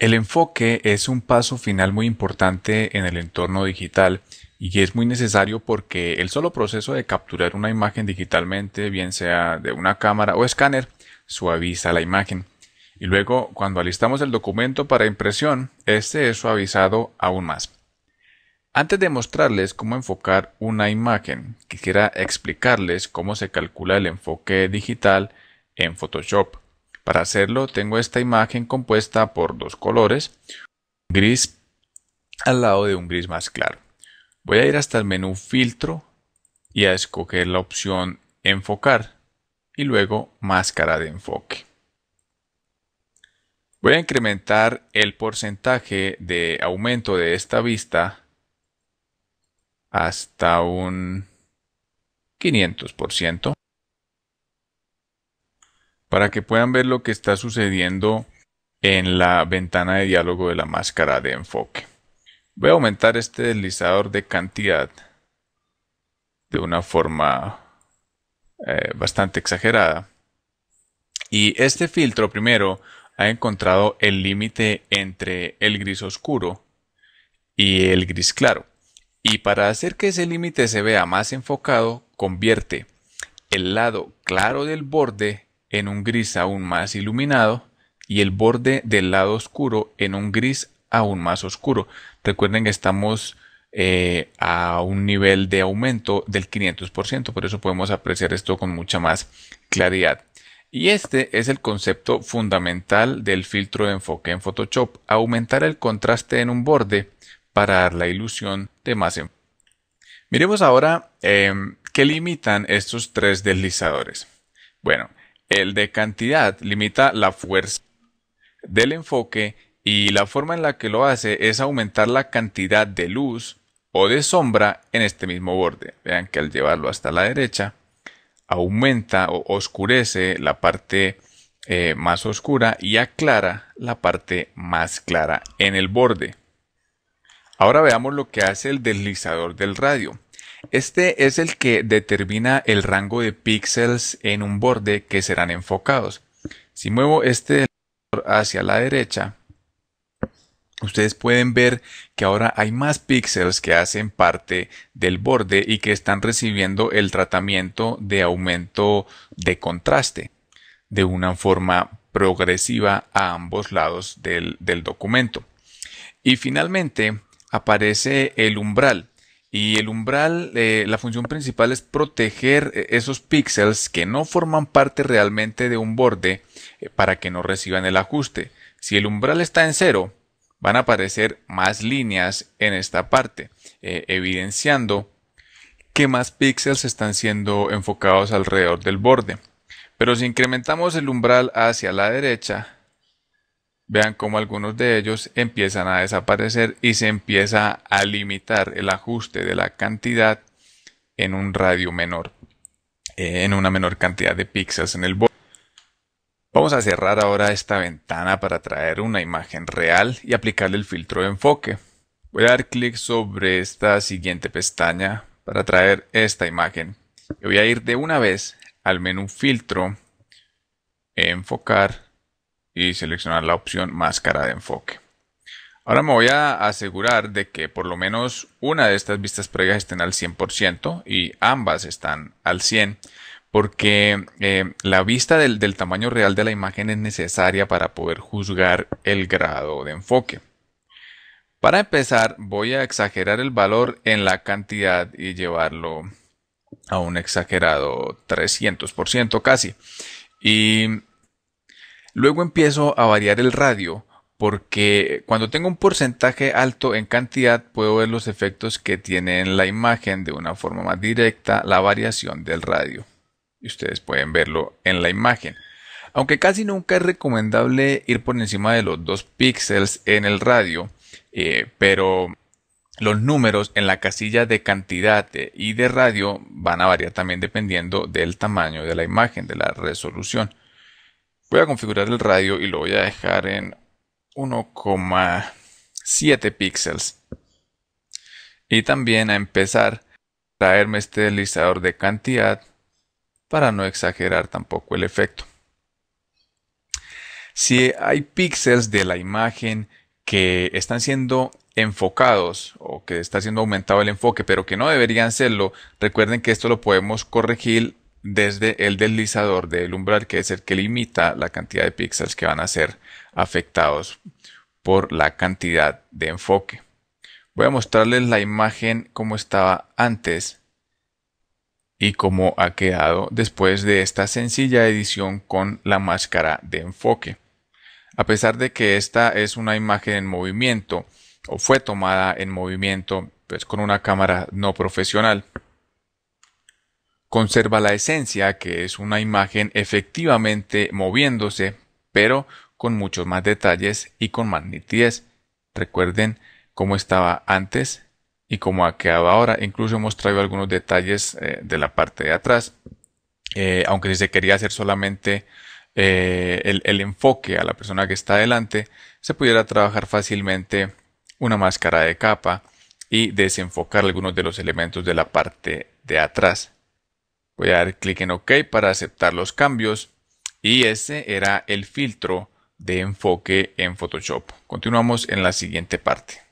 El enfoque es un paso final muy importante en el entorno digital y es muy necesario porque el solo proceso de capturar una imagen digitalmente, bien sea de una cámara o escáner, suaviza la imagen. Y luego, cuando alistamos el documento para impresión, este es suavizado aún más. Antes de mostrarles cómo enfocar una imagen, quisiera explicarles cómo se calcula el enfoque digital en Photoshop. Para hacerlo tengo esta imagen compuesta por dos colores, gris al lado de un gris más claro. Voy a ir hasta el menú filtro y a escoger la opción enfocar y luego máscara de enfoque. Voy a incrementar el porcentaje de aumento de esta vista hasta un 500% para que puedan ver lo que está sucediendo en la ventana de diálogo de la máscara de enfoque. Voy a aumentar este deslizador de cantidad de una forma eh, bastante exagerada. Y este filtro primero ha encontrado el límite entre el gris oscuro y el gris claro. Y para hacer que ese límite se vea más enfocado, convierte el lado claro del borde en un gris aún más iluminado y el borde del lado oscuro en un gris aún más oscuro. Recuerden que estamos eh, a un nivel de aumento del 500%, por eso podemos apreciar esto con mucha más claridad. Y este es el concepto fundamental del filtro de enfoque en Photoshop, aumentar el contraste en un borde para dar la ilusión de más enfoque. Miremos ahora eh, qué limitan estos tres deslizadores. Bueno, el de cantidad limita la fuerza del enfoque y la forma en la que lo hace es aumentar la cantidad de luz o de sombra en este mismo borde. Vean que al llevarlo hasta la derecha aumenta o oscurece la parte eh, más oscura y aclara la parte más clara en el borde. Ahora veamos lo que hace el deslizador del radio. Este es el que determina el rango de píxeles en un borde que serán enfocados. Si muevo este hacia la derecha, ustedes pueden ver que ahora hay más píxeles que hacen parte del borde y que están recibiendo el tratamiento de aumento de contraste de una forma progresiva a ambos lados del, del documento. Y finalmente aparece el umbral y el umbral, eh, la función principal es proteger eh, esos píxeles que no forman parte realmente de un borde eh, para que no reciban el ajuste. Si el umbral está en cero, van a aparecer más líneas en esta parte, evidenciando que más píxeles están siendo enfocados alrededor del borde. Pero si incrementamos el umbral hacia la derecha, vean cómo algunos de ellos empiezan a desaparecer y se empieza a limitar el ajuste de la cantidad en un radio menor, eh, en una menor cantidad de píxeles en el borde. Vamos a cerrar ahora esta ventana para traer una imagen real y aplicarle el filtro de enfoque. Voy a dar clic sobre esta siguiente pestaña para traer esta imagen. voy a ir de una vez al menú filtro, enfocar y seleccionar la opción máscara de enfoque. Ahora me voy a asegurar de que por lo menos una de estas vistas previas estén al 100% y ambas están al 100% porque eh, la vista del, tamaño real de la imagen es necesaria para poder juzgar el grado de enfoque. Para empezar voy a exagerar el valor en la cantidad y llevarlo a un exagerado 300% casi. Y Luego empiezo a variar el radio porque cuando tengo un porcentaje alto en cantidad puedo ver los efectos que tiene en la imagen de una forma más directa la variación del radio. Y ustedes pueden verlo en la imagen. Aunque casi nunca es recomendable ir por encima de los dos píxeles en el radio, eh, pero los números en la casilla de cantidad eh, y de radio van a variar también dependiendo del tamaño de la imagen, de la resolución. Voy a configurar el radio y lo voy a dejar en 1,7 píxeles. Y también a empezar traerme este deslizador de cantidad para no exagerar tampoco el efecto. Si hay píxeles de la imagen que están siendo enfocados o que está siendo aumentado el enfoque, pero que no deberían serlo, recuerden que esto lo podemos corregir desde el deslizador del umbral, que es el que limita la cantidad de píxeles que van a ser afectados por la cantidad de enfoque. Voy a mostrarles la imagen como estaba antes y cómo ha quedado después de esta sencilla edición con la máscara de enfoque. A pesar de que esta es una imagen en movimiento o fue tomada en movimiento, pues con una cámara no profesional conserva la esencia, que es una imagen efectivamente moviéndose, pero con muchos más detalles y con más Recuerden cómo estaba antes y cómo ha quedado ahora. Incluso hemos traído algunos detalles eh, de la parte de atrás. Eh, aunque si se quería hacer solamente eh, el, el, enfoque a la persona que está adelante, se pudiera trabajar fácilmente una máscara de capa y desenfocar algunos de los elementos de la parte de atrás. Voy a dar clic en OK para aceptar los cambios y ese era el filtro de enfoque en Photoshop. Continuamos en la siguiente parte.